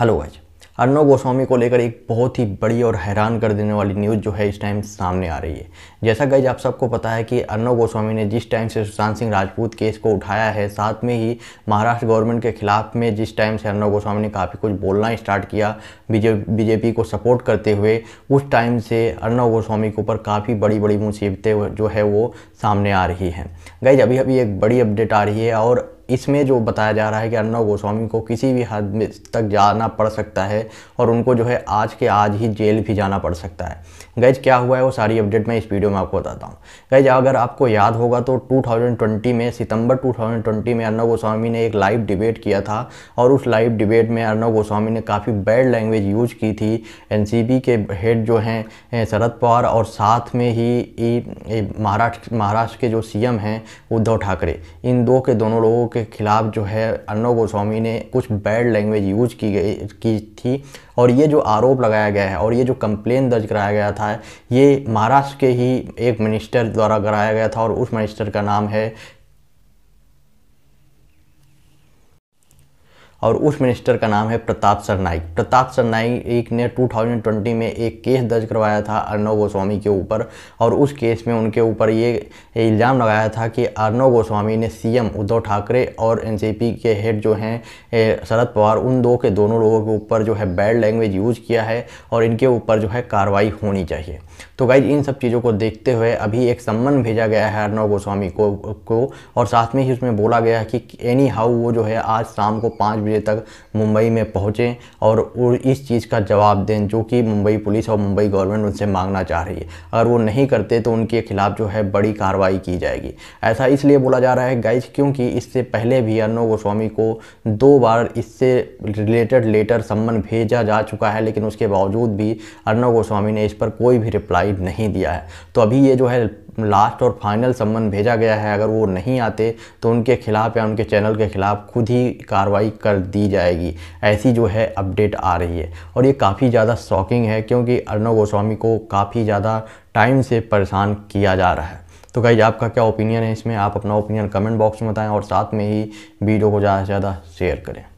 hello guys Arnav Goswami को लेकर एक बहुत ही बड़ी और हैरान कर देने वाली न्यूज़ जो है इस टाइम सामने आ रही है जैसा गाइज आप सबको पता है कि अर्नव गोस्वामी ने जिस टाइम से सुशांत सिंह राजपूत केस को उठाया है साथ में ही महाराष्ट्र गवर्नमेंट के खिलाफ में जिस टाइम से अर्नव गोस्वामी ने काफ़ी कुछ बोलना स्टार्ट किया बीजे बीजेपी को सपोर्ट करते हुए उस टाइम से अर्नव गोस्वामी के ऊपर काफ़ी बड़ी बड़ी मुसीबतें जो है वो सामने आ रही हैं गाइज अभी अभी एक बड़ी अपडेट आ रही है और इसमें जो बताया जा रहा है कि अर्नब गोस्वामी को किसी भी हद तक जाना पड़ सकता है और उनको जो है आज के आज ही जेल भी जाना पड़ सकता है गैज क्या हुआ है वो सारी अपडेट मैं इस वीडियो में आपको बताता हूँ गैज अगर आपको याद होगा तो 2020 में सितंबर 2020 में अर्नब गोस्वामी ने एक लाइव डिबेट किया था और उस लाइव डिबेट में अर्नव गोस्वामी ने काफ़ी बैड लैंग्वेज यूज की थी एन के हेड जो हैं शरद पवार और साथ में ही महाराष्ट्र महाराष्ट्र के जो सी हैं उद्धव ठाकरे इन दो के दोनों लोगों के खिलाफ जो है अर्नव गोस्वामी ने कुछ बैड लैंग्वेज यूज की गई की थी और ये जो आरोप लगाया गया है और ये जो कंप्लेन दर्ज कराया गया था ये महाराष्ट्र के ही एक मिनिस्टर द्वारा कराया गया था और उस मिनिस्टर का नाम है और उस मिनिस्टर का नाम है प्रताप सरनाई प्रताप सरनाई एक ने 2020 में एक केस दर्ज करवाया था अर्नव गोस्वामी के ऊपर और उस केस में उनके ऊपर ये इल्ज़ाम लगाया था कि अर्नव गोस्वामी ने सीएम उद्धव ठाकरे और एनसीपी के हेड जो हैं शरद पवार उन दो के दोनों लोगों के ऊपर जो है बैड लैंग्वेज यूज किया है और इनके ऊपर जो है कार्रवाई होनी चाहिए तो गाइज इन सब चीज़ों को देखते हुए अभी एक सम्मन भेजा गया है अर्नव गोस्वामी को, को और साथ में ही उसमें बोला गया है कि एनी हाउ वो जो है आज शाम को पाँच बजे बजे तक मुंबई में पहुँचें और इस चीज़ का जवाब दें जो कि मुंबई पुलिस और मुंबई गवर्नमेंट उनसे मांगना चाह रही है अगर वो नहीं करते तो उनके खिलाफ़ जो है बड़ी कार्रवाई की जाएगी ऐसा इसलिए बोला जा रहा है गाइज क्योंकि इससे पहले भी अर्नव गोस्वामी को दो बार इससे रिलेटेड लेटर सम्मन भेजा जा चुका है लेकिन उसके बावजूद भी अर्नव गोस्वामी ने इस पर कोई भी रिप्लाई नहीं दिया है तो अभी ये जो है लास्ट और फाइनल सम्मन भेजा गया है अगर वो नहीं आते तो उनके खिलाफ़ या उनके चैनल के ख़िलाफ़ खुद ही कार्रवाई कर दी जाएगी ऐसी जो है अपडेट आ रही है और ये काफ़ी ज़्यादा शॉकिंग है क्योंकि अर्णव गोस्वामी को काफ़ी ज़्यादा टाइम से परेशान किया जा रहा है तो कहीं आपका क्या ओपिनियन है इसमें आप अपना ओपिनियन कमेंट बॉक्स में बताएँ और साथ में ही वीडियो को ज़्यादा से ज़्यादा शेयर करें